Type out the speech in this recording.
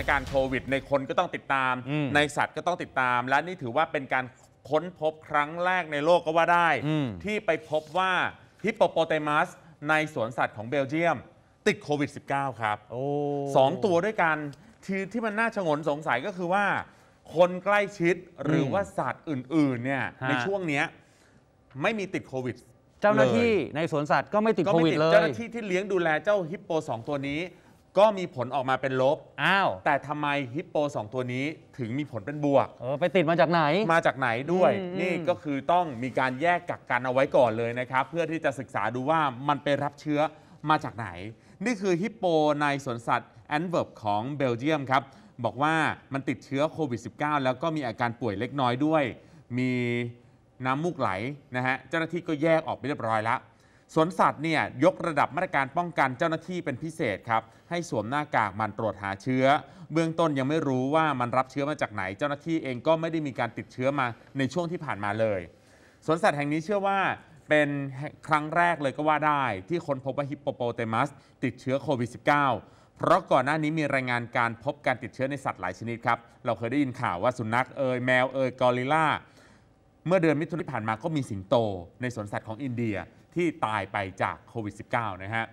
านการณ์โควิดในคนก็ต้องติดตามมในสัตว์ก็ต้องติดตาม และนี่ถือว่าเป็นการค้นพบครั้งแรกในโลกก็ว่าได้ ที่ไปพบว่าฮิปโปโปเตมัส ในสวนสัตว์ของเบลเยียมติดโควิด -19 ครับอสองตัวด้วยกันที่ที่มันน่าชงนสงสัยก็คือว่า คนใกล้ชิดหรือว่าสัตว์อื่นๆเนี่ยในช่วงเนี้ยไม่มีติดโควิด เจ้าหน้าที่ในสวนสัตว์ก็ไม่ติดโควิดิดเลยเจ้าหน้าที่ที่เลี้ยงดูแลเจ้าฮิปโปสองตัวนี้ก็มีผลออกมาเป็นลบ อ้าว แต่ทำไมฮิปโป2 ตัวนี้ถึงมีผลเป็นบวก เออ ไปติดมาจากไหน มาจากไหนด้วย นี่ก็คือต้องมีการแยกกักกันเอาไว้ก่อนเลยนะครับ เพื่อที่จะศึกษาดูว่ามันไปรับเชื้อมาจากไหน นี่คือฮิปโปในสวนสัตว์แอนเวิร์บของเบลเยียมครับ บอกว่ามันติดเชื้อโควิด -19 แล้วก็มีอาการป่วยเล็กน้อยด้วย มีน้ำมูกไหลนะฮะ เจ้าหน้าที่ก็แยกออกไปเรียบร้อยแล้วสวนสัตว์เนี่ยยกระดับมาตรการป้องกันเจ้าหน้าที่เป็นพิเศษครับให้สวมหน้ากากมันตรวจหาเชื้อ เบื้องต้นยังไม่รู้ว่ามันรับเชื้อมาจากไหนเจ้าหน้าที่เองก็ไม่ได้มีการติดเชื้อมาในช่วงที่ผ่านมาเลยสวนสัตว์แห่งนี้เชื่อว่าเป็นครั้งแรกเลยก็ว่าได้ ที่คนพบว่าฮิปโปโปเตมัสติดเชื้อโควิด -19 เพราะก่อนหน้านี้มีรายงานการพบการติดเชื้อในสัตว์หลายชนิดครับ เราเคยได้ยินข่าวว่าสุนัขเอยแมวเอยกอริลลาเมื่อเดือนมิถุนายนที่ผ่านมาก็มีสิงโตในสวนสัตว์ของอินเดียที่ตายไปจากโควิด -19 นะฮะ